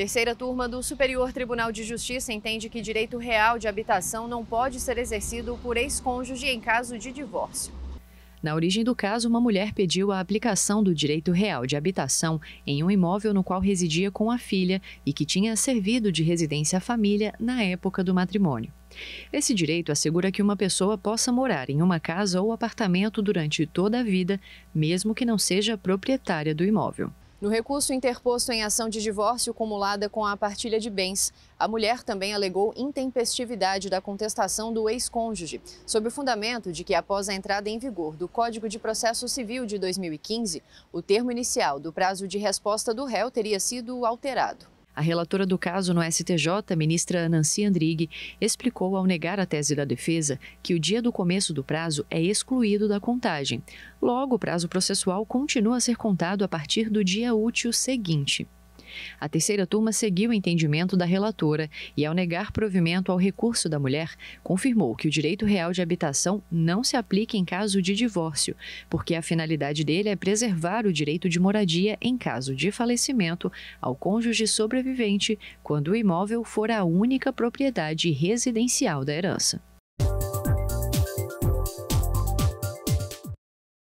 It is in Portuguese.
Terceira turma do Superior Tribunal de Justiça entende que direito real de habitação não pode ser exercido por ex-cônjuge em caso de divórcio. Na origem do caso, uma mulher pediu a aplicação do direito real de habitação em um imóvel no qual residia com a filha e que tinha servido de residência à família na época do matrimônio. Esse direito assegura que uma pessoa possa morar em uma casa ou apartamento durante toda a vida, mesmo que não seja proprietária do imóvel. No recurso interposto em ação de divórcio acumulada com a partilha de bens, a mulher também alegou intempestividade da contestação do ex-cônjuge, sob o fundamento de que, após a entrada em vigor do Código de Processo Civil de 2015, o termo inicial do prazo de resposta do réu teria sido alterado. A relatora do caso no STJ, ministra Nancy Andrighi, explicou ao negar a tese da defesa que o dia do começo do prazo é excluído da contagem. Logo, o prazo processual continua a ser contado a partir do dia útil seguinte. A terceira turma seguiu o entendimento da relatora e, ao negar provimento ao recurso da mulher, confirmou que o direito real de habitação não se aplica em caso de divórcio, porque a finalidade dele é preservar o direito de moradia em caso de falecimento ao cônjuge sobrevivente quando o imóvel for a única propriedade residencial da herança.